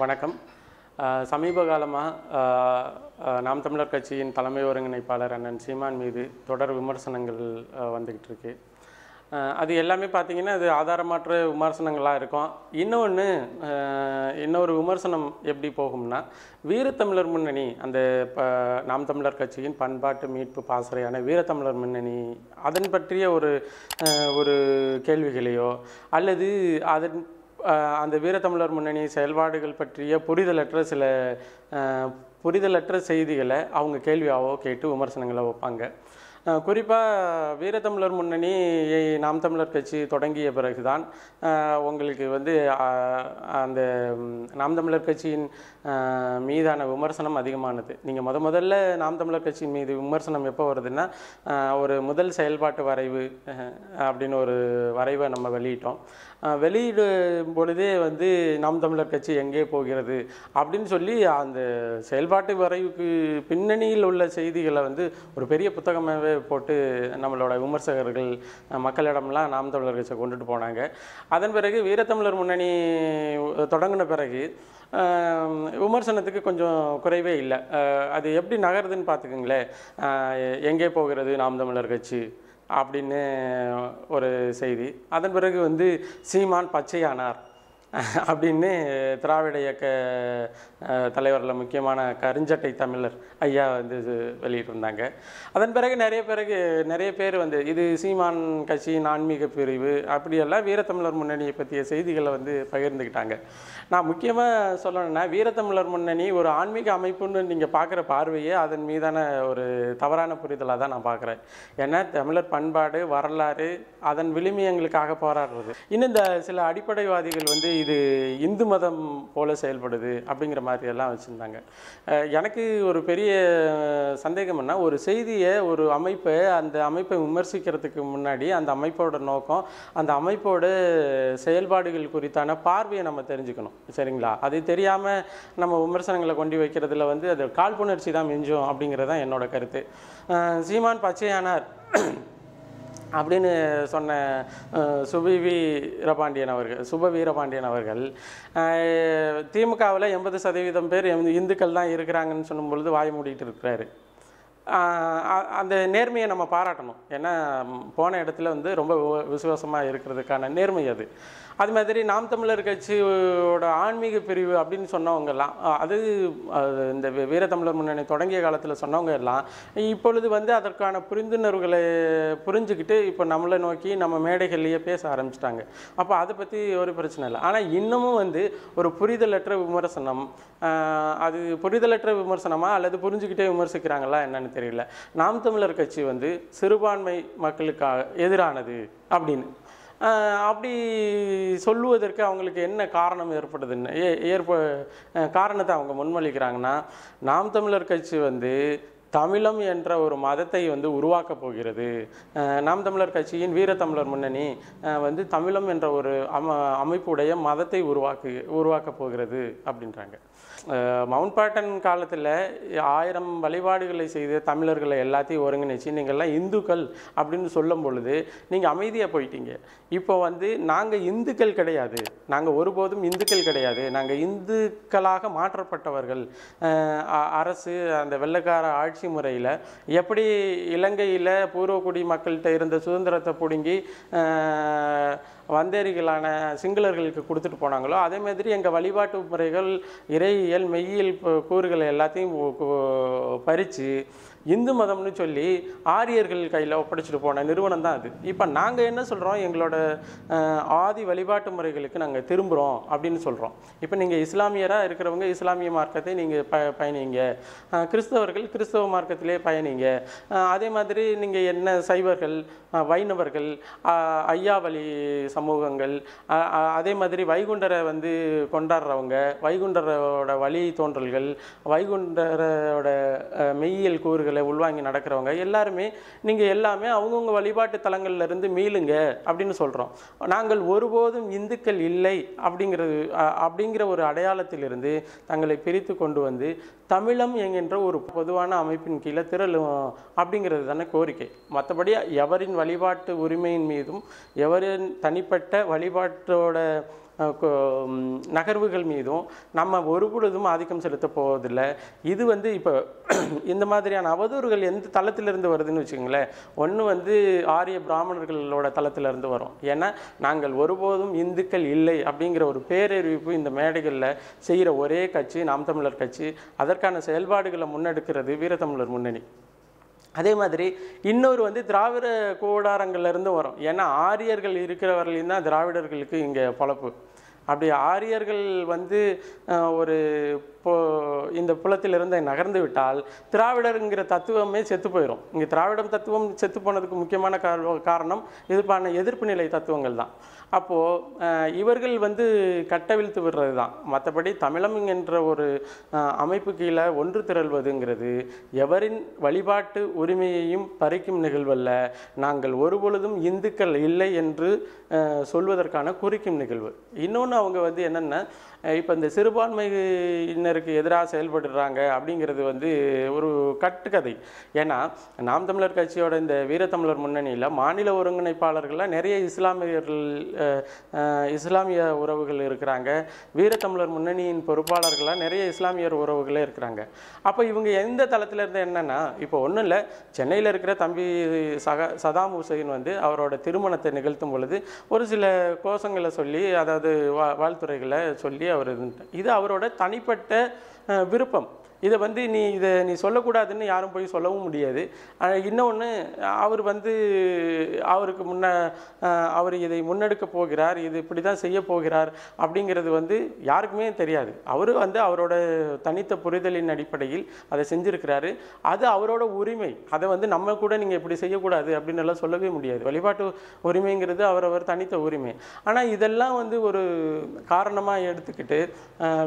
வணக்கம் சமீப காலமாக நாம் தமிழர் கட்சியின் தலைமை ஒருங்கிணைப்பாளர் அண்ணன் சீமான் மீது தொடர் விமர்சனங்கள் வந்துக்கிட்டு இருக்கு அது எல்லாமே பார்த்திங்கன்னா அது ஆதாரமற்ற விமர்சனங்களாக இருக்கும் இன்னொன்று இன்னொரு விமர்சனம் எப்படி போகும்னா வீரத்தமிழர் முன்னணி அந்த நாம் தமிழர் கட்சியின் பண்பாட்டு மீட்பு பாசறையான வீரத்தமிழர் முன்னணி அதன் பற்றிய ஒரு ஒரு கேள்விகளையோ அல்லது அதன் அந்த வீரத்தமிழர் முன்னணி செயல்பாடுகள் பற்றிய புரிதலற்ற சில புரிதலற்ற செய்திகளை அவங்க கேள்வியாவோ கேட்டு விமர்சனங்களை வைப்பாங்க குறிப்பாக வீரத்தமிழர் முன்னணி நாம் தமிழர் கட்சி தொடங்கிய பிறகுதான் உங்களுக்கு வந்து அந்த நாம் தமிழர் கட்சியின் மீதான விமர்சனம் அதிகமானது நீங்கள் முத முதல்ல நாம் தமிழர் கட்சியின் மீது விமர்சனம் எப்போ வருதுன்னா ஒரு முதல் செயல்பாட்டு வரைவு அப்படின்னு ஒரு வரைவை நம்ம வெளியிட்டோம் வெளியிடும் பொழுதே வந்து நாம் தமிழர் கட்சி எங்கே போகிறது அப்படின்னு சொல்லி அந்த செயல்பாட்டு வரைவுக்கு பின்னணியில் உள்ள செய்திகளை வந்து ஒரு பெரிய புத்தகமாகவே போட்டு நம்மளோட விமர்சகர்கள் மக்களிடம்லாம் நாம் தமிழர் கட்சியை கொண்டுட்டு போனாங்க அதன் பிறகு வீரத்தமிழர் முன்னணி தொடங்கின பிறகு விமர்சனத்துக்கு கொஞ்சம் குறைவே இல்லை அது எப்படி நகருதுன்னு பார்த்துக்குங்களேன் எங்கே போகிறது நாம் தமிழர் கட்சி அப்படின்னு ஒரு செய்தி அதன் பிறகு வந்து சீமான் பச்சையானார் அப்படின்னு திராவிட இயக்க தலைவரில் முக்கியமான கருஞ்சட்டை தமிழர் ஐயா வந்து வெளியிட்டிருந்தாங்க அதன் பிறகு நிறைய பிறகு நிறைய பேர் வந்து இது சீமான் கட்சியின் ஆன்மீக பிரிவு அப்படியெல்லாம் வீரத்தமிழர் முன்னணியை பற்றிய செய்திகளை வந்து பகிர்ந்துக்கிட்டாங்க நான் முக்கியமாக சொல்லணும்னா வீரத்தமிழர் முன்னணி ஒரு ஆன்மீக அமைப்புன்னு நீங்கள் பார்க்குற பார்வையே அதன் மீதான ஒரு தவறான புரிதலாக தான் நான் பார்க்குறேன் ஏன்னா தமிழர் பண்பாடு வரலாறு அதன் விளிமியங்களுக்காக போராடுறது இன்னும் இந்த சில அடிப்படைவாதிகள் வந்து இது இந்து மதம் போல செயல்படுது அப்படிங்கிற மாதிரி எல்லாம் வச்சுருந்தாங்க எனக்கு ஒரு பெரிய சந்தேகம்னா ஒரு செய்தியை ஒரு அமைப்பை அந்த அமைப்பை விமர்சிக்கிறதுக்கு முன்னாடி அந்த அமைப்போட நோக்கம் அந்த அமைப்போட செயல்பாடுகள் குறித்தான பார்வையை நம்ம தெரிஞ்சுக்கணும் சரிங்களா அது தெரியாமல் நம்ம விமர்சனங்களை கொண்டு வைக்கிறதுல வந்து அது காழ்ப்புணர்ச்சி தான் மிஞ்சும் அப்படிங்கிறது தான் என்னோட கருத்து சீமான் பச்சையானார் அப்படின்னு சொன்ன சுபி வீரபாண்டியன் அவர்கள் சுப வீரபாண்டியன் அவர்கள் திமுகவில் எண்பது சதவீதம் பேர் இந்துக்கள் தான் இருக்கிறாங்கன்னு சொல்லும் பொழுது வாய் மூடிட்டு இருக்கிறாரு அந்த நேர்மையை நம்ம பாராட்டணும் ஏன்னா போன இடத்துல வந்து ரொம்ப விசுவாசமாக இருக்கிறதுக்கான நேர்மை அது அது மாதிரி நாம் தமிழர் கட்சியோட ஆன்மீக பிரிவு அப்படின்னு சொன்னவங்க எல்லாம் அது இந்த தமிழர் முன்னணி தொடங்கிய காலத்தில் சொன்னவங்க எல்லாம் இப்பொழுது வந்து அதற்கான புரிந்துணர்வுகளை புரிஞ்சுக்கிட்டு இப்போ நம்மளை நோக்கி நம்ம மேடைகள்லேயே பேச ஆரம்பிச்சிட்டாங்க அப்போ அதை பற்றி ஒரு பிரச்சனை இல்லை ஆனால் இன்னமும் வந்து ஒரு புரிதலற்ற விமர்சனம் அது புரிதலற்ற விமர்சனமாக அல்லது புரிஞ்சுக்கிட்டே விமர்சிக்கிறாங்களா என்னன்னு தெரியல நாம் தமிழர் கட்சி வந்து சிறுபான்மை மக்களுக்காக எதிரானது அப்படின்னு அப்படி சொல்லுவதற்கு அவங்களுக்கு என்ன காரணம் ஏற்படுதுன்னு ஏ ஏற்ப காரணத்தை அவங்க முன்மொழிக்கிறாங்கன்னா நாம் தமிழர் கட்சி வந்து தமிழம் என்ற ஒரு மதத்தை வந்து உருவாக்கப் போகிறது நாம் தமிழர் கட்சியின் வீரத்தமிழர் முன்னணி வந்து தமிழம் என்ற ஒரு அம அமைப்புடைய மதத்தை உருவாக்கு உருவாக்கப் போகிறது அப்படின்றாங்க மவுண்ட் பேட்டன் காலத்தில் ஆயிரம் வழிபாடுகளை செய்து தமிழர்களை எல்லாத்தையும் ஒருங்கிணைச்சி நீங்கள்லாம் இந்துக்கள் அப்படின்னு சொல்லும் பொழுது நீங்கள் அமைதியாக போயிட்டீங்க இப்போ வந்து நாங்கள் இந்துக்கள் கிடையாது நாங்கள் ஒருபோதும் இந்துக்கள் கிடையாது நாங்கள் இந்துக்களாக மாற்றப்பட்டவர்கள் அரசு அந்த வெள்ளக்கார ஆட்சி முறையில் எப்படி இலங்கையில் பூர்வக்குடி மக்கள்கிட்ட இருந்த சுதந்திரத்தை பிடுங்கி வந்தேரிகளான சிங்களர்களுக்கு கொடுத்துட்டு போனாங்களோ அதே மாதிரி எங்கள் வழிபாட்டு முறைகள் இறையியல் மெய்யியல் கூறுகளை எல்லாத்தையும் பறித்து இந்து மதம்னு சொல்லி ஆரியர்கள் கையில் ஒப்படைச்சிட்டு போன நிறுவனம் தான் அது இப்போ நாங்கள் என்ன சொல்கிறோம் எங்களோட ஆதி வழிபாட்டு முறைகளுக்கு நாங்கள் திரும்புகிறோம் அப்படின்னு சொல்கிறோம் இப்போ நீங்கள் இஸ்லாமியராக இருக்கிறவங்க இஸ்லாமிய மார்க்கத்தை நீங்கள் ப பயணிங்க கிறிஸ்தவர்கள் கிறிஸ்தவ மார்க்கத்திலே பயணிங்க அதே மாதிரி நீங்கள் என்ன சைவர்கள் வைணவர்கள் ஐயாவளி சமூகங்கள் அதே மாதிரி வைகுண்டரை வந்து கொண்டாடுறவங்க வைகுண்டரோட வழி தோன்றல்கள் வைகுண்டரோட மெய்யியல் கூறுகள் நிகழ்வுகளை உள்வாங்கி நடக்கிறவங்க எல்லாருமே நீங்கள் எல்லாமே அவங்கவுங்க வழிபாட்டு தலங்கள்லேருந்து மீளுங்க அப்படின்னு சொல்கிறோம் நாங்கள் ஒருபோதும் இந்துக்கள் இல்லை அப்படிங்கிறது அப்படிங்கிற ஒரு அடையாளத்திலிருந்து தங்களை பிரித்து கொண்டு வந்து தமிழம் என்கின்ற ஒரு பொதுவான அமைப்பின் கீழே திரளும் அப்படிங்கிறது தானே கோரிக்கை மற்றபடி எவரின் வழிபாட்டு உரிமையின் மீதும் எவரின் தனிப்பட்ட வழிபாட்டோட நகர்வுகள் மீதும் நம்ம ஒரு பொழுதும் ஆதிக்கம் செலுத்த போவதில்லை இது வந்து இப்போ இந்த மாதிரியான அவதூறுகள் எந்த தளத்திலிருந்து வருதுன்னு வச்சுக்கோங்களேன் ஒன்று வந்து ஆரிய பிராமணர்களோட தளத்திலிருந்து வரும் ஏன்னா நாங்கள் ஒருபோதும் இந்துக்கள் இல்லை அப்படிங்கிற ஒரு பேரறிவிப்பு இந்த மேடைகளில் செய்கிற ஒரே கட்சி நாம் தமிழர் கட்சி அதற்கான செயல்பாடுகளை முன்னெடுக்கிறது வீரத்தமிழர் முன்னணி அதே மாதிரி இன்னொரு வந்து திராவிட கோடாரங்கள்லேருந்து வரும் ஏன்னா ஆரியர்கள் இருக்கிறவர்களையும் தான் திராவிடர்களுக்கு இங்கே பொழப்பு அப்படி ஆரியர்கள் வந்து ஒரு இந்த புலத்திலிருந்து நகர்ந்து விட்டால் திராவிடருங்கிற தத்துவமே செத்து போயிடும் இங்கே திராவிடம் தத்துவம் செத்து போனதுக்கு முக்கியமான காரணம் இதுபான எதிர்ப்பு நிலை தத்துவங்கள் தான் அப்போது இவர்கள் வந்து கட்டவிழ்த்து விடுறது தான் மற்றபடி தமிழம் என்ற ஒரு அமைப்பு கீழே ஒன்று திரள்வதுங்கிறது எவரின் வழிபாட்டு உரிமையையும் பறிக்கும் நிகழ்வல்ல நாங்கள் ஒருபொழுதும் இந்துக்கள் இல்லை என்று சொல்வதற்கான குறிக்கும் நிகழ்வு இன்னொன்று அவங்க வந்து என்னென்ன இப்போ இந்த சிறுபான்மையினர் தமிழருக்கு எதிராக செயல்படுறாங்க அப்படிங்கிறது வந்து ஒரு கட்டுக்கதை ஏன்னா நாம் தமிழர் கட்சியோட இந்த வீரத்தமிழர் முன்னணியில் மாநில ஒருங்கிணைப்பாளர்கள்லாம் நிறைய இஸ்லாமியர்கள் இஸ்லாமிய உறவுகள் இருக்கிறாங்க வீரத்தமிழர் முன்னணியின் பொறுப்பாளர்கள்லாம் நிறைய இஸ்லாமியர் உறவுகளே இருக்கிறாங்க அப்போ இவங்க எந்த தளத்தில் இருந்து என்னென்னா இப்போ ஒன்றும் இல்லை சென்னையில் இருக்கிற தம்பி சக சதாம் ஹுசைன் வந்து அவரோட திருமணத்தை நிகழ்த்தும் பொழுது ஒரு சில கோஷங்களை சொல்லி அதாவது வா வாழ்த்துறைகளை சொல்லி அவர் இது அவரோட தனிப்பட்ட விருப்பம் இதை வந்து நீ இதை நீ சொல்லக்கூடாதுன்னு யாரும் போய் சொல்லவும் முடியாது இன்னொன்று அவர் வந்து அவருக்கு முன்ன அவர் இதை முன்னெடுக்க போகிறார் இது இப்படி தான் செய்ய போகிறார் அப்படிங்கிறது வந்து யாருக்குமே தெரியாது அவர் வந்து அவரோட தனித்த புரிதலின் அடிப்படையில் அதை செஞ்சுருக்கிறாரு அது அவரோட உரிமை அதை வந்து நம்ம கூட நீங்கள் இப்படி செய்யக்கூடாது அப்படின்னு எல்லாம் சொல்லவே முடியாது வழிபாட்டு உரிமைங்கிறது அவரவர் தனித்த உரிமை ஆனால் இதெல்லாம் வந்து ஒரு காரணமாக எடுத்துக்கிட்டு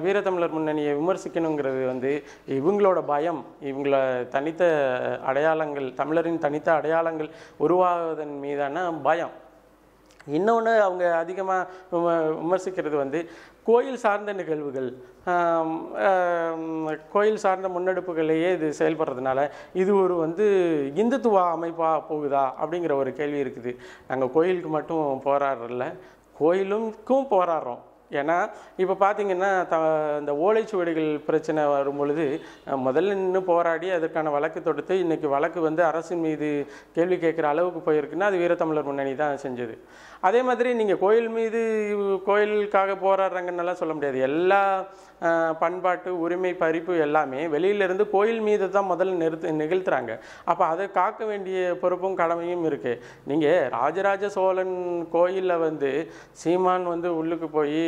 வீரதமிழர் முன்னணியை விமர்சிக்கணுங்கிறது வந்து இவங்களோட பயம் இவங்கள தனித்த அடையாளங்கள் தமிழரின் தனித்த அடையாளங்கள் உருவாவதன் மீதான பயம் இன்னொன்று அவங்க அதிகமாக விமர்சிக்கிறது வந்து கோயில் சார்ந்த நிகழ்வுகள் கோயில் சார்ந்த முன்னெடுப்புகளையே இது செயல்படுறதுனால இது ஒரு வந்து இந்துத்துவ அமைப்பாக போகுதா அப்படிங்கிற ஒரு கேள்வி இருக்குது நாங்கள் கோயிலுக்கு மட்டும் போராடுறல கோயிலுக்கும் போராடுறோம் ஏன்னா இப்போ பார்த்தீங்கன்னா த இந்த ஓலைச்சுவடிகள் பிரச்சனை வரும் பொழுது முதல்ல நின்று போராடி அதற்கான வழக்கு தொடுத்து இன்றைக்கி வழக்கு வந்து அரசின் மீது கேள்வி கேட்குற அளவுக்கு போயிருக்குன்னா அது வீரத்தமிழர் முன்னணி தான் செஞ்சது அதே மாதிரி நீங்கள் கோயில் மீது கோயிலுக்காக போராடுறாங்கன்னெல்லாம் சொல்ல முடியாது எல்லா பண்பாட்டு உரிமை பறிப்பு எல்லாமே வெளியிலிருந்து கோயில் மீது தான் முதல்ல நிறுத்து நிகழ்த்துறாங்க அப்போ அதை காக்க வேண்டிய பொறுப்பும் கடமையும் இருக்குது நீங்கள் ராஜராஜ சோழன் கோயிலில் வந்து சீமான் வந்து உள்ளுக்கு போய்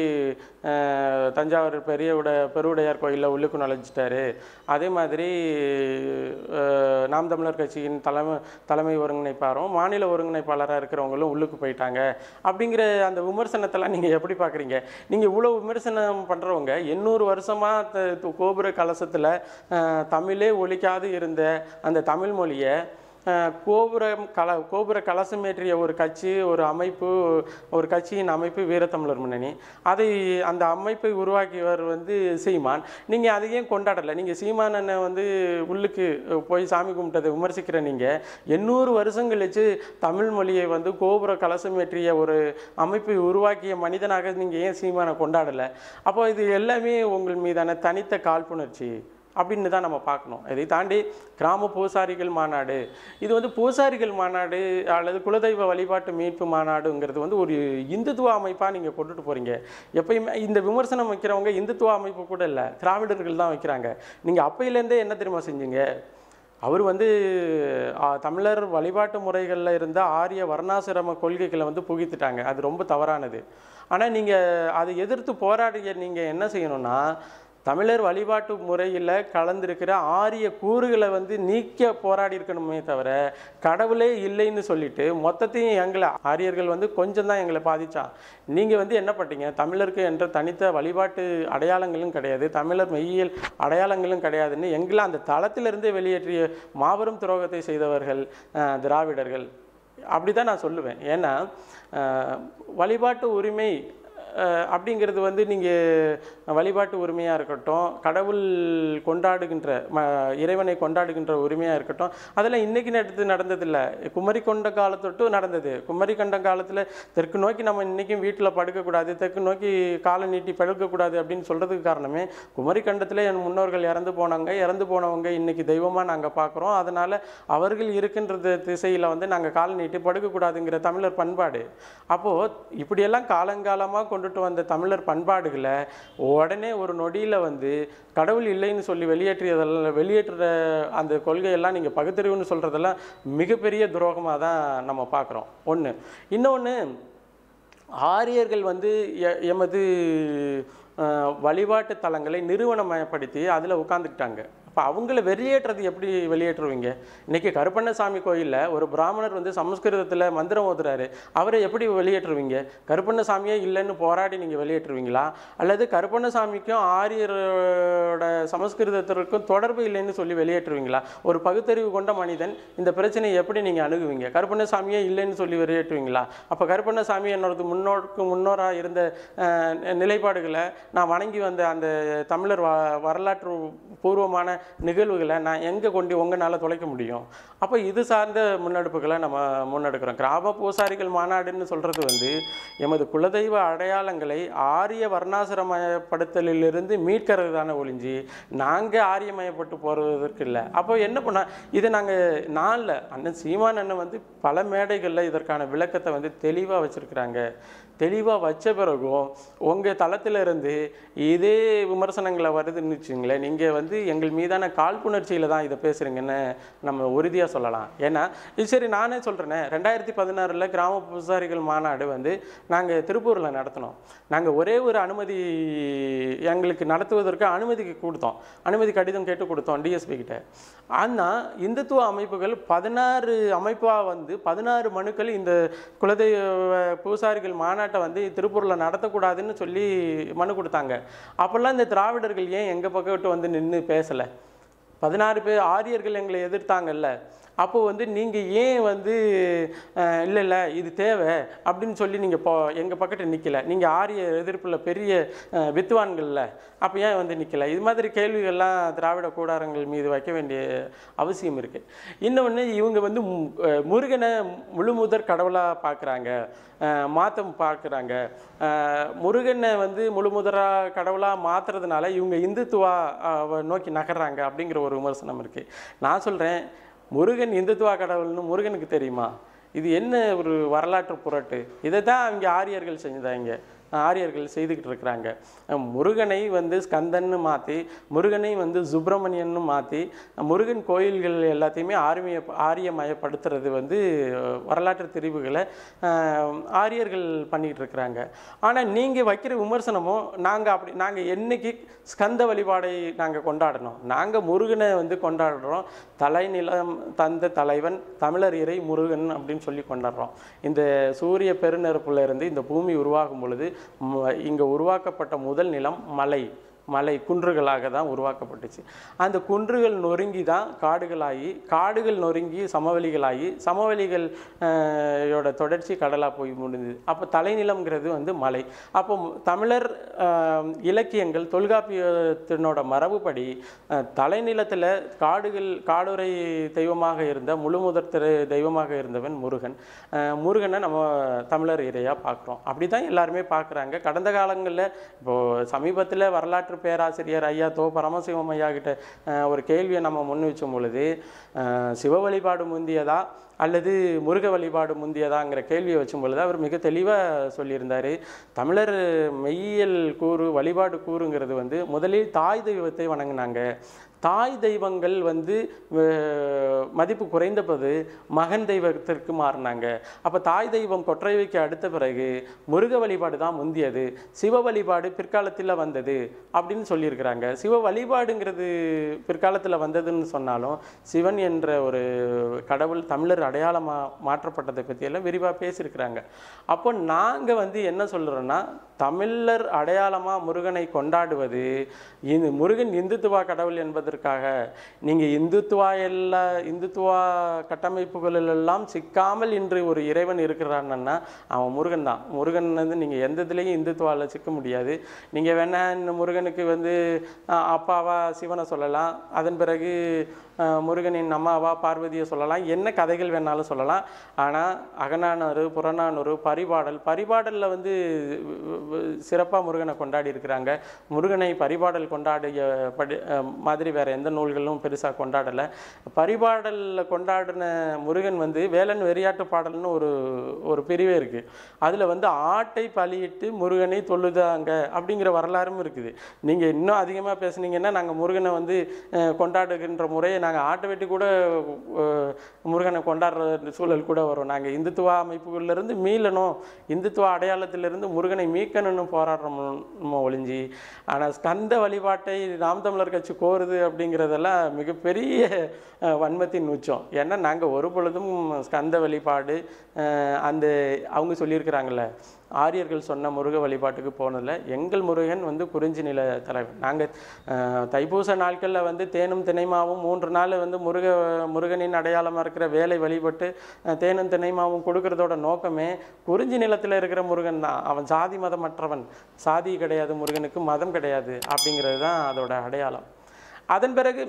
தஞ்சாவூர் பெரியவுட பெருவுடையார் கோயிலில் உள்ளுக்கு நுழைஞ்சிட்டாரு அதே மாதிரி நாம் தமிழர் கட்சியின் தலைமை தலைமை ஒருங்கிணைப்பாரும் மாநில ஒருங்கிணைப்பாளராக இருக்கிறவங்களும் உள்ளுக்கு போயிட்டாங்க அப்படிங்கிற அந்த விமர்சனத்தெல்லாம் நீங்கள் எப்படி பார்க்குறீங்க நீங்கள் இவ்வளோ விமர்சனம் பண்ணுறவங்க எண்ணூறு நூறு வருஷமாக கோபுர கலசத்தில் தமிழே ஒழிக்காது இருந்த அந்த தமிழ் மொழியை கோபுரம் கல கோபுர கலசம் ஏற்றிய ஒரு கட்சி ஒரு அமைப்பு ஒரு கட்சியின் அமைப்பு வீரத்தமிழர் முன்னணி அதை அந்த அமைப்பை உருவாக்கியவர் வந்து சீமான் நீங்கள் அதையும் கொண்டாடலை நீங்கள் சீமான் அண்ணன் வந்து உள்ளுக்கு போய் சாமி கும்பிட்டதை விமர்சிக்கிற நீங்கள் எண்ணூறு வருஷம் கழிச்சு தமிழ் மொழியை வந்து கோபுர கலசம் ஏற்றிய ஒரு அமைப்பை உருவாக்கிய மனிதனாக நீங்கள் ஏன் சீமானை கொண்டாடலை அப்போ இது எல்லாமே உங்கள் மீதான தனித்த காழ்ப்புணர்ச்சி அப்படின்னு தான் நம்ம பார்க்கணும் இதை தாண்டி கிராம பூசாரிகள் மாநாடு இது வந்து பூசாரிகள் மாநாடு அல்லது குலதெய்வ வழிபாட்டு மீட்பு மாநாடுங்கிறது வந்து ஒரு இந்துத்துவ அமைப்பாக நீங்கள் கொண்டுட்டு போகிறீங்க எப்பயுமே இந்த விமர்சனம் வைக்கிறவங்க இந்துத்துவ அமைப்பு கூட இல்லை திராவிடர்கள் தான் வைக்கிறாங்க நீங்கள் அப்பையிலேருந்தே என்ன தெரியுமா செஞ்சீங்க அவர் வந்து தமிழர் வழிபாட்டு முறைகளில் இருந்த ஆரிய வர்ணாசிரம கொள்கைகளை வந்து புகித்துட்டாங்க அது ரொம்ப தவறானது ஆனால் நீங்கள் அதை எதிர்த்து போராடிய நீங்கள் என்ன செய்யணும்னா தமிழர் வழிபாட்டு முறையில் கலந்திருக்கிற ஆரிய கூறுகளை வந்து நீக்க போராடி இருக்கணுமே தவிர கடவுளே இல்லைன்னு சொல்லிட்டு மொத்தத்தையும் எங்களை ஆரியர்கள் வந்து கொஞ்சம் தான் எங்களை பாதிச்சா நீங்கள் வந்து என்ன பண்ணுறீங்க தமிழருக்கு என்ற தனித்த வழிபாட்டு அடையாளங்களும் கிடையாது தமிழர் மெய்யியல் அடையாளங்களும் கிடையாதுன்னு எங்களை அந்த தளத்திலிருந்தே வெளியேற்றிய மாபெரும் துரோகத்தை செய்தவர்கள் திராவிடர்கள் அப்படி தான் நான் சொல்லுவேன் ஏன்னா வழிபாட்டு உரிமை அப்படிங்கிறது வந்து நீங்கள் வழிபாட்டு உரிமையாக இருக்கட்டும் கடவுள் கொண்டாடுகின்ற ம இறைவனை கொண்டாடுகின்ற உரிமையாக இருக்கட்டும் அதெல்லாம் இன்றைக்கி நடத்து நடந்ததில்லை குமரி கொண்ட காலத்தொட்டும் நடந்தது குமரி கண்ட காலத்தில் தெற்கு நோக்கி நம்ம இன்றைக்கும் வீட்டில் படுக்கக்கூடாது தெற்கு நோக்கி காலை நீட்டி படுக்கக்கூடாது அப்படின்னு சொல்கிறதுக்கு காரணமே குமரி கண்டத்தில் என் முன்னோர்கள் இறந்து போனாங்க இறந்து போனவங்க இன்றைக்கி தெய்வமாக நாங்கள் பார்க்குறோம் அதனால் அவர்கள் இருக்கின்றது திசையில் வந்து நாங்கள் காலை நீட்டி படுக்கக்கூடாதுங்கிற தமிழர் பண்பாடு அப்போது இப்படியெல்லாம் காலங்காலமாக கொண்டு கொண்டுட்டு வந்த தமிழர் பண்பாடுகளை உடனே ஒரு நொடியில் வந்து கடவுள் இல்லைன்னு சொல்லி வெளியேற்றியதெல்லாம் வெளியேற்றுற அந்த கொள்கையெல்லாம் நீங்கள் பகுத்தறிவுன்னு சொல்கிறதெல்லாம் மிகப்பெரிய துரோகமாக தான் நம்ம பார்க்குறோம் ஒன்று இன்னொன்று ஆரியர்கள் வந்து எமது வழிபாட்டு தலங்களை நிறுவனமயப்படுத்தி அதில் உட்காந்துக்கிட்டாங்க இப்போ அவங்கள வெளியேற்றுறது எப்படி வெளியேற்றுவீங்க இன்றைக்கி கருப்பண்ணசாமி கோயிலில் ஒரு பிராமணர் வந்து சமஸ்கிருதத்தில் மந்திரம் ஓதுறாரு அவரை எப்படி வெளியேற்றுவீங்க கருப்பண்ணசாமியே இல்லைன்னு போராடி நீங்கள் வெளியேற்றுவீங்களா அல்லது கருப்பண்ணசாமிக்கும் ஆரியரோட சமஸ்கிருதத்திற்கும் தொடர்பு இல்லைன்னு சொல்லி வெளியேற்றுவீங்களா ஒரு பகுத்தறிவு கொண்ட மனிதன் இந்த பிரச்சனையை எப்படி நீங்கள் அணுகுவீங்க கருப்பண்ணசாமியே இல்லைன்னு சொல்லி வெளியேற்றுவீங்களா அப்போ கருப்பண்ணசாமி என்னோடது முன்னோருக்கு முன்னோராக இருந்த நிலைப்பாடுகளை நான் வணங்கி வந்த அந்த தமிழர் வரலாற்று பூர்வமான நிகழ்வுகளை நான் எங்கே கொண்டு உங்களால் தொலைக்க முடியும் அப்போ இது சார்ந்த முன்னெடுப்புகளை நம்ம முன்னெடுக்கிறோம் கிராம பூசாரிகள் மாநாடுன்னு சொல்கிறது வந்து எமது குலதெய்வ அடையாளங்களை ஆரிய வர்ணாசிரமயப்படுத்தலிலிருந்து மீட்கிறது தானே ஒழிஞ்சு நாங்கள் ஆரியமயப்பட்டு போகிறதுக்கு இல்லை அப்போ என்ன பண்ண இது நாங்கள் நாளில் அண்ணன் சீமான் அண்ணன் வந்து பல மேடைகளில் இதற்கான விளக்கத்தை வந்து தெளிவாக வச்சுருக்கிறாங்க தெளிவாக வச்ச பிறகும் உங்கள் தளத்தில் இருந்து இதே விமர்சனங்களை வருதுன்னு வச்சுங்களேன் நீங்கள் வந்து எங்கள் மீதான காழ்ப்புணர்ச்சியில் தான் இதை பேசுகிறீங்கன்னு நம்ம உறுதியாக சொல்லலாம் ஏன்னா இது சரி நானே சொல்கிறேனே ரெண்டாயிரத்தி பதினாறில் கிராம பூசாரிகள் மாநாடு வந்து நாங்கள் திருப்பூரில் நடத்தினோம் நாங்கள் ஒரே ஒரு அனுமதி எங்களுக்கு நடத்துவதற்கு அனுமதி கொடுத்தோம் அனுமதி கடிதம் கேட்டு கொடுத்தோம் டிஎஸ்பி கிட்ட ஆனால் இந்துத்துவ அமைப்புகள் பதினாறு அமைப்பாக வந்து பதினாறு மனுக்கள் இந்த குலதெய்வ பூசாரிகள் மாநாடு மாநாட்டை வந்து திருப்பூரில் நடத்தக்கூடாதுன்னு சொல்லி மனு கொடுத்தாங்க அப்போல்லாம் இந்த திராவிடர்கள் ஏன் எங்கள் விட்டு வந்து நின்று பேசலை பதினாறு பேர் ஆரியர்கள் எங்களை எதிர்த்தாங்கல்ல அப்போது வந்து நீங்கள் ஏன் வந்து இல்லை இல்லை இது தேவை அப்படின்னு சொல்லி நீங்கள் இப்போ எங்கள் பக்கத்தில் நிற்கலை நீங்கள் ஆரிய எதிர்ப்பில் பெரிய வித்துவான்கள்ல அப்போ ஏன் வந்து நிற்கலை இது மாதிரி கேள்விகள்லாம் திராவிட கூடாரங்கள் மீது வைக்க வேண்டிய அவசியம் இருக்குது இன்னொன்று இவங்க வந்து முருகனை முதற் கடவுளாக பார்க்குறாங்க மாற்றம் பார்க்குறாங்க முருகனை வந்து முழுமுதறாக கடவுளாக மாற்றுறதுனால இவங்க இந்துத்துவா நோக்கி நகர்றாங்க அப்படிங்கிற ஒரு விமர்சனம் இருக்குது நான் சொல்கிறேன் முருகன் இந்துத்துவா கடவுள்னு முருகனுக்கு தெரியுமா இது என்ன ஒரு வரலாற்று புரட்டு இதை தான் இங்கே ஆரியர்கள் இங்கே ஆரியர்கள் செய்துக்கிட்டு இருக்கிறாங்க முருகனை வந்து ஸ்கந்தன்னு மாற்றி முருகனை வந்து சுப்பிரமணியன்னு மாற்றி முருகன் கோயில்கள் எல்லாத்தையுமே ஆர்மிய ஆரியமயப்படுத்துறது வந்து வரலாற்று தெரிவுகளை ஆரியர்கள் பண்ணிக்கிட்டு இருக்கிறாங்க ஆனால் நீங்கள் வைக்கிற விமர்சனமும் நாங்கள் அப்படி நாங்கள் என்றைக்கு ஸ்கந்த வழிபாடை நாங்கள் கொண்டாடணும் நாங்கள் முருகனை வந்து கொண்டாடுறோம் தலைநிலம் தந்த தலைவன் தமிழர் இறை முருகன் அப்படின்னு சொல்லி கொண்டாடுறோம் இந்த சூரிய பெருநெருப்புல இருந்து இந்த பூமி உருவாகும் பொழுது இங்கே உருவாக்கப்பட்ட முதல் நிலம் மலை மலை குன்றுகளாக தான் உருவாக்கப்பட்டுச்சு அந்த குன்றுகள் நொறுங்கி தான் காடுகளாகி காடுகள் நொறுங்கி சமவெளிகளாகி சமவெளிகள் யோட தொடர்ச்சி கடலாக போய் முடிந்தது அப்போ தலைநிலம்ங்கிறது வந்து மலை அப்போ தமிழர் இலக்கியங்கள் தொல்காப்பியத்தினோட மரபுப்படி தலைநிலத்தில் காடுகள் காடுரை தெய்வமாக இருந்த முழுமுதற் தெய்வமாக இருந்தவன் முருகன் முருகனை நம்ம தமிழர் இறையாக பார்க்குறோம் அப்படி தான் எல்லாருமே பார்க்குறாங்க கடந்த காலங்களில் இப்போது சமீபத்தில் வரலாற்று டாக்டர் பேராசிரியர் ஐயா தோ பரமசிவம் ஐயா கிட்ட ஒரு கேள்வியை நம்ம முன் வச்சும் பொழுது சிவ வழிபாடு முந்தியதா அல்லது முருக வழிபாடு முந்தியதாங்கிற கேள்வியை வச்சும் பொழுது அவர் மிக தெளிவாக சொல்லியிருந்தார் தமிழர் மெய்யியல் கூறு வழிபாடு கூறுங்கிறது வந்து முதலில் தாய் தெய்வத்தை வணங்கினாங்க தாய் தெய்வங்கள் வந்து மதிப்பு குறைந்த போது மகன் தெய்வத்திற்கு மாறினாங்க அப்போ தாய் தெய்வம் கொற்றை வைக்க அடுத்த பிறகு முருக வழிபாடு தான் முந்தியது சிவ வழிபாடு பிற்காலத்தில் வந்தது அப்படின்னு சொல்லியிருக்கிறாங்க சிவ வழிபாடுங்கிறது பிற்காலத்தில் வந்ததுன்னு சொன்னாலும் சிவன் என்ற ஒரு கடவுள் தமிழர் அடையாளமாக மாற்றப்பட்டதை பற்றியெல்லாம் விரிவாக பேசியிருக்கிறாங்க அப்போ நாங்கள் வந்து என்ன சொல்கிறோன்னா தமிழர் அடையாளமாக முருகனை கொண்டாடுவது முருகன் இந்துத்துவா கடவுள் என்பதற்கு காரணத்திற்காக நீங்கள் இந்துத்துவா எல்லா இந்துத்துவா கட்டமைப்புகளிலெல்லாம் சிக்காமல் இன்று ஒரு இறைவன் இருக்கிறான்னா அவன் முருகன் தான் முருகன் வந்து நீங்கள் எந்த இதுலேயும் இந்துத்துவாவில் சிக்க முடியாது நீங்கள் வேணால் முருகனுக்கு வந்து அப்பாவா சிவனை சொல்லலாம் அதன் பிறகு முருகனின் அம்மாவா பார்வதியை சொல்லலாம் என்ன கதைகள் வேணாலும் சொல்லலாம் ஆனால் அகநானூறு புறநானூறு பரிபாடல் பரிபாடலில் வந்து சிறப்பாக முருகனை கொண்டாடி இருக்கிறாங்க முருகனை பரிபாடல் கொண்டாடிய படி மாதிரி வேறு எந்த நூல்களும் பெருசாக கொண்டாடலை பரிபாடலில் கொண்டாடின முருகன் வந்து வேலன் வெறியாட்டு பாடல்னு ஒரு ஒரு பிரிவே இருக்குது அதில் வந்து ஆட்டை பலியிட்டு முருகனை தொழுதாங்க அப்படிங்கிற வரலாறும் இருக்குது நீங்கள் இன்னும் அதிகமாக பேசுனீங்கன்னா நாங்கள் முருகனை வந்து கொண்டாடுகின்ற முறையை நாங்கள் ஆட்டை வெட்டி கூட முருகனை கொண்டாடுற சூழல் கூட வரும் நாங்கள் இந்துத்துவ அமைப்புகளிலிருந்து மீளணும் இந்துத்துவ அடையாளத்திலிருந்து முருகனை மீட்கணும்னு போராடுறோம் ஒழிஞ்சி ஆனால் ஸ்கந்த வழிபாட்டை நாம் தமிழர் கட்சி கோருது அப்படிங்கிறதெல்லாம் மிகப்பெரிய வன்மத்தின் உச்சம் ஏன்னா நாங்கள் ஒரு பொழுதும் ஸ்கந்த வழிபாடு அந்த அவங்க சொல்லியிருக்கிறாங்களே ஆரியர்கள் சொன்ன முருக வழிபாட்டுக்கு போனதில் எங்கள் முருகன் வந்து குறிஞ்சி நில தலைவர் நாங்கள் தைப்பூச நாட்களில் வந்து தேனும் திணைமாவும் மூன்று நாள் வந்து முருக முருகனின் அடையாளமாக இருக்கிற வேலை வழிபட்டு தேனும் திணைமாவும் கொடுக்கறதோட நோக்கமே குறிஞ்சி நிலத்தில் இருக்கிற முருகன் தான் அவன் சாதி மதமற்றவன் சாதி கிடையாது முருகனுக்கு மதம் கிடையாது அப்படிங்கிறது தான் அதோட அடையாளம் அதன் பிறகு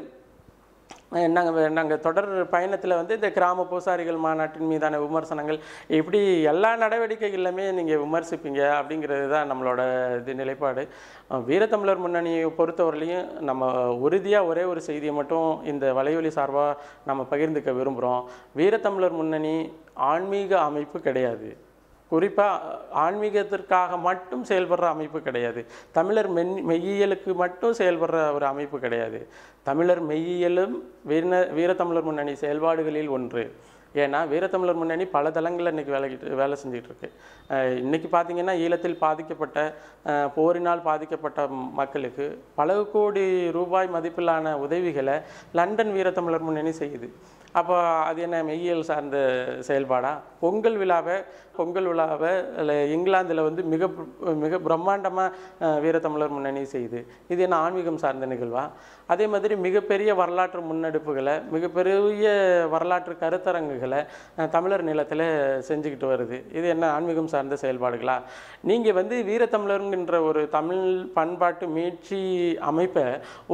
நாங்கள் நாங்கள் தொடர் பயணத்தில் வந்து இந்த கிராம பூசாரிகள் மாநாட்டின் மீதான விமர்சனங்கள் இப்படி எல்லா நடவடிக்கைகளிலுமே நீங்கள் விமர்சிப்பீங்க அப்படிங்கிறது தான் நம்மளோட இது நிலைப்பாடு வீரத்தமிழர் முன்னணியை பொறுத்தவரையிலையும் நம்ம உறுதியாக ஒரே ஒரு செய்தியை மட்டும் இந்த வலைவழி சார்பாக நம்ம பகிர்ந்துக்க விரும்புகிறோம் வீரத்தமிழர் முன்னணி ஆன்மீக அமைப்பு கிடையாது குறிப்பாக ஆன்மீகத்திற்காக மட்டும் செயல்படுற அமைப்பு கிடையாது தமிழர் மென் மெய்யியலுக்கு மட்டும் செயல்படுற ஒரு அமைப்பு கிடையாது தமிழர் மெய்யியலும் வீர வீரத்தமிழர் முன்னணி செயல்பாடுகளில் ஒன்று ஏன்னா வீரத்தமிழர் முன்னணி பல தளங்களில் இன்றைக்கி வேலைக்கிட்டு வேலை செஞ்சிகிட்ருக்கு இன்றைக்கி பார்த்திங்கன்னா ஈழத்தில் பாதிக்கப்பட்ட போரினால் பாதிக்கப்பட்ட மக்களுக்கு பல கோடி ரூபாய் மதிப்பிலான உதவிகளை லண்டன் வீரத்தமிழர் முன்னணி செய்யுது அப்போ அது என்ன மெய்யியல் சார்ந்த செயல்பாடாக பொங்கல் விழாவை பொங்கல் விழாவை இங்கிலாந்தில் வந்து மிக மிக பிரம்மாண்டமாக வீரத்தமிழர் முன்னணி செய்து இது என்ன ஆன்மீகம் சார்ந்த நிகழ்வா அதே மாதிரி மிகப்பெரிய வரலாற்று முன்னெடுப்புகளை மிகப்பெரிய வரலாற்று கருத்தரங்குகளை தமிழர் நிலத்தில் செஞ்சுக்கிட்டு வருது இது என்ன ஆன்மீகம் சார்ந்த செயல்பாடுகளா நீங்கள் வந்து வீரத்தமிழருங்கின்ற ஒரு தமிழ் பண்பாட்டு மீட்சி அமைப்பை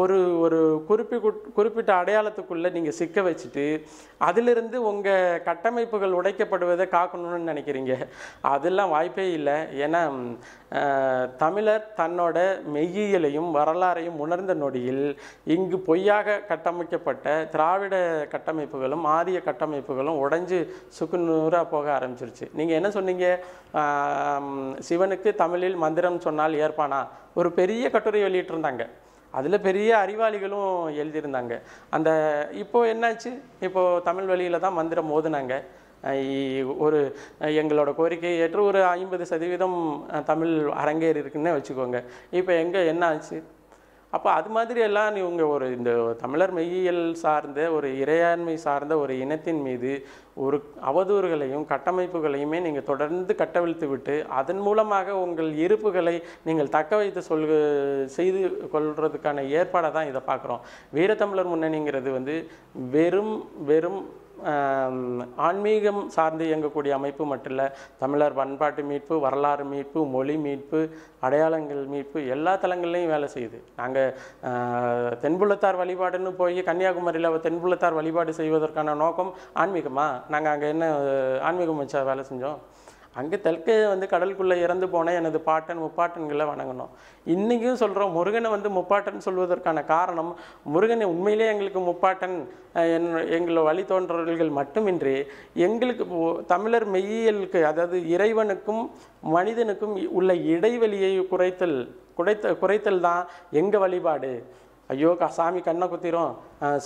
ஒரு ஒரு குறிப்பிட்டு குறிப்பிட்ட அடையாளத்துக்குள்ளே நீங்கள் சிக்க வச்சுட்டு அதிலிருந்து உங்கள் கட்டமைப்புகள் உடைக்கப்படுவதை காக்கணும்னு நினைக்கிறீங்க போகிறீங்க அதெல்லாம் வாய்ப்பே இல்லை ஏன்னா தமிழர் தன்னோட மெய்யியலையும் வரலாறையும் உணர்ந்த நொடியில் இங்கு பொய்யாக கட்டமைக்கப்பட்ட திராவிட கட்டமைப்புகளும் ஆரிய கட்டமைப்புகளும் சுக்கு சுக்குநூறாக போக ஆரம்பிச்சிருச்சு நீங்கள் என்ன சொன்னீங்க சிவனுக்கு தமிழில் மந்திரம் சொன்னால் ஏற்பானா ஒரு பெரிய கட்டுரை வெளியிட்டிருந்தாங்க அதில் பெரிய அறிவாளிகளும் எழுதியிருந்தாங்க அந்த இப்போது என்னாச்சு இப்போது தமிழ் வழியில் தான் மந்திரம் ஓதுனாங்க ஒரு எங்களோட கோரிக்கையை ஏற்று ஒரு ஐம்பது சதவீதம் தமிழ் அரங்கேறி இருக்குன்னே வச்சுக்கோங்க இப்போ எங்கே என்ன ஆச்சு அப்போ அது மாதிரி எல்லாம் இவங்க ஒரு இந்த தமிழர் மெய்யியல் சார்ந்த ஒரு இறையாண்மை சார்ந்த ஒரு இனத்தின் மீது ஒரு அவதூறுகளையும் கட்டமைப்புகளையுமே நீங்கள் தொடர்ந்து கட்டவிழ்த்து விட்டு அதன் மூலமாக உங்கள் இருப்புகளை நீங்கள் தக்க வைத்து சொல் செய்து கொள்வதுக்கான ஏற்பாடை தான் இதை பார்க்குறோம் வீரத்தமிழர் முன்னணிங்கிறது வந்து வெறும் வெறும் ஆன்மீகம் சார்ந்து இயங்கக்கூடிய அமைப்பு மட்டும் இல்லை தமிழர் பண்பாட்டு மீட்பு வரலாறு மீட்பு மொழி மீட்பு அடையாளங்கள் மீட்பு எல்லா தலங்கள்லேயும் வேலை செய்யுது நாங்கள் தென்புலத்தார் வழிபாடுன்னு போய் கன்னியாகுமரியில் தென்புலத்தார் வழிபாடு செய்வதற்கான நோக்கம் ஆன்மீகமாக நாங்கள் அங்கே என்ன ஆன்மீகம் வச்சா வேலை செஞ்சோம் அங்கே தெற்கு வந்து கடலுக்குள்ளே இறந்து போன எனது பாட்டன் முப்பாட்டன்களை வணங்கணும் இன்றைக்கும் சொல்கிறோம் முருகனை வந்து முப்பாட்டன் சொல்வதற்கான காரணம் முருகனை உண்மையிலே எங்களுக்கு முப்பாட்டன் என் எங்களை வழி தோன்றவர்கள் மட்டுமின்றி எங்களுக்கு தமிழர் மெய்யியலுக்கு அதாவது இறைவனுக்கும் மனிதனுக்கும் உள்ள இடைவெளியை குறைத்தல் குறைத்த குறைத்தல் தான் எங்கள் வழிபாடு ஐயோ சாமி கண்ணை குத்திரும்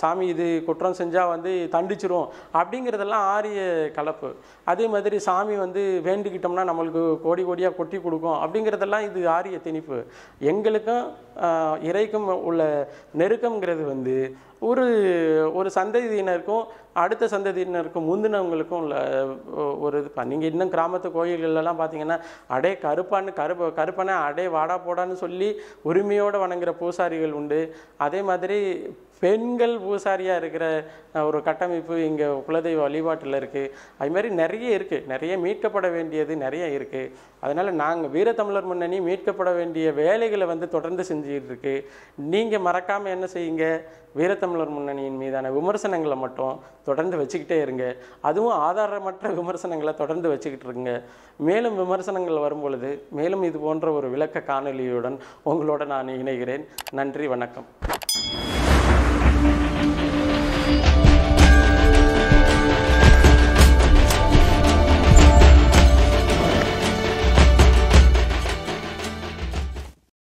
சாமி இது குற்றம் செஞ்சால் வந்து தண்டிச்சிரும் அப்படிங்கிறதெல்லாம் ஆரிய கலப்பு அதே மாதிரி சாமி வந்து வேண்டிக்கிட்டோம்னா நம்மளுக்கு கோடி கோடியாக கொட்டி கொடுக்கும் அப்படிங்கிறதெல்லாம் இது ஆரிய திணிப்பு எங்களுக்கும் இறைக்கும் உள்ள நெருக்கங்கிறது வந்து ஒரு ஒரு சந்ததியினருக்கும் அடுத்த சந்ததியினருக்கும் முந்தினவங்களுக்கும் உள்ள ஒரு இது நீங்கள் இன்னும் கிராமத்து கோயில்கள்லாம் பார்த்தீங்கன்னா அடே கருப்பான்னு கருப்ப கருப்பனை அடே வாடா போடான்னு சொல்லி உரிமையோடு வணங்குகிற பூசாரிகள் உண்டு அதே மாதிரி பெண்கள் பூசாரியாக இருக்கிற ஒரு கட்டமைப்பு இங்கே குலதெய்வ வழிபாட்டில் இருக்குது அது மாதிரி நிறைய இருக்குது நிறைய மீட்கப்பட வேண்டியது நிறைய இருக்குது அதனால் நாங்கள் வீரத்தமிழர் முன்னணி மீட்கப்பட வேண்டிய வேலைகளை வந்து தொடர்ந்து செஞ்சுக்கிட்டு இருக்கு நீங்கள் மறக்காமல் என்ன செய்யுங்க வீரத்தமிழர் முன்னணியின் மீதான விமர்சனங்களை மட்டும் தொடர்ந்து வச்சுக்கிட்டே இருங்க அதுவும் ஆதாரமற்ற விமர்சனங்களை தொடர்ந்து வச்சுக்கிட்டு இருங்க மேலும் விமர்சனங்கள் வரும் பொழுது மேலும் இது போன்ற ஒரு விளக்க காணொலியுடன் உங்களோட நான் இணைகிறேன் நன்றி வணக்கம்